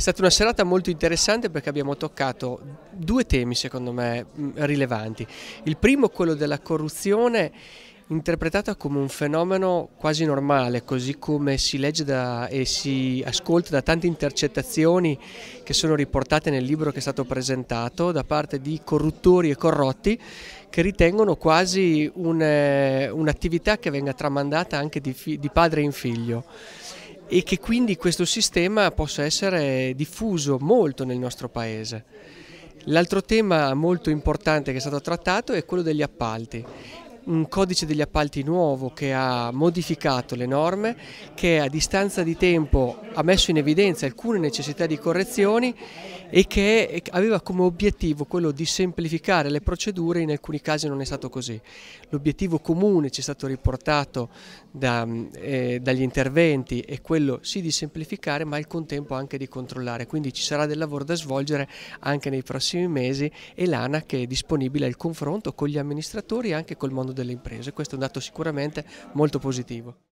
È stata una serata molto interessante perché abbiamo toccato due temi secondo me mm, rilevanti. Il primo quello della corruzione interpretata come un fenomeno quasi normale, così come si legge da, e si ascolta da tante intercettazioni che sono riportate nel libro che è stato presentato da parte di corruttori e corrotti che ritengono quasi eh, un'attività che venga tramandata anche di, di padre in figlio e che quindi questo sistema possa essere diffuso molto nel nostro paese. L'altro tema molto importante che è stato trattato è quello degli appalti un codice degli appalti nuovo che ha modificato le norme, che a distanza di tempo ha messo in evidenza alcune necessità di correzioni e che aveva come obiettivo quello di semplificare le procedure, in alcuni casi non è stato così. L'obiettivo comune ci è stato riportato da, mm, eh, dagli interventi è quello sì di semplificare ma al contempo anche di controllare, quindi ci sarà del lavoro da svolgere anche nei prossimi mesi e l'ANAC è disponibile al confronto con gli amministratori e anche col mondo del delle imprese. Questo è un dato sicuramente molto positivo.